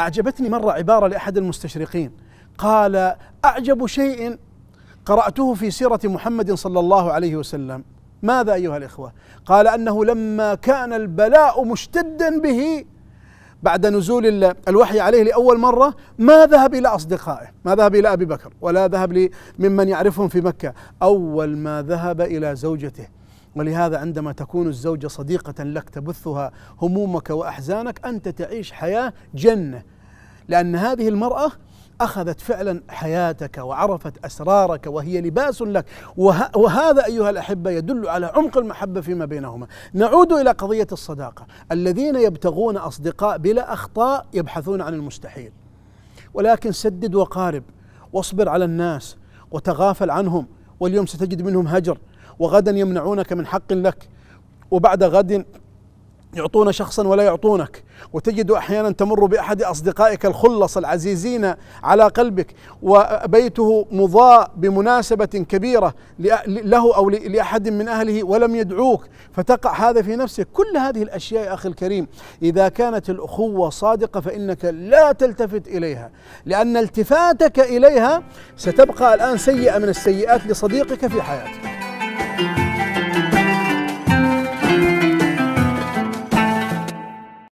أعجبتني مرة عبارة لأحد المستشرقين قال أعجب شيء قرأته في سيرة محمد صلى الله عليه وسلم ماذا أيها الإخوة قال أنه لما كان البلاء مشتدا به بعد نزول الوحي عليه لأول مرة ما ذهب إلى أصدقائه ما ذهب إلى أبي بكر ولا ذهب ممن يعرفهم في مكة أول ما ذهب إلى زوجته ولهذا عندما تكون الزوجة صديقة لك تبثها همومك وأحزانك أنت تعيش حياة جنة لأن هذه المرأة أخذت فعلا حياتك وعرفت أسرارك وهي لباس لك وه وهذا أيها الأحبة يدل على عمق المحبة فيما بينهما نعود إلى قضية الصداقة الذين يبتغون أصدقاء بلا أخطاء يبحثون عن المستحيل ولكن سدد وقارب واصبر على الناس وتغافل عنهم واليوم ستجد منهم هجر وغدا يمنعونك من حق لك وبعد غد يعطون شخصا ولا يعطونك وتجد احيانا تمر باحد اصدقائك الخلص العزيزين على قلبك وبيته مضاء بمناسبه كبيره له او لاحد من اهله ولم يدعوك فتقع هذا في نفسك كل هذه الاشياء يا اخي الكريم اذا كانت الاخوه صادقه فانك لا تلتفت اليها لان التفاتك اليها ستبقى الان سيئه من السيئات لصديقك في حياتك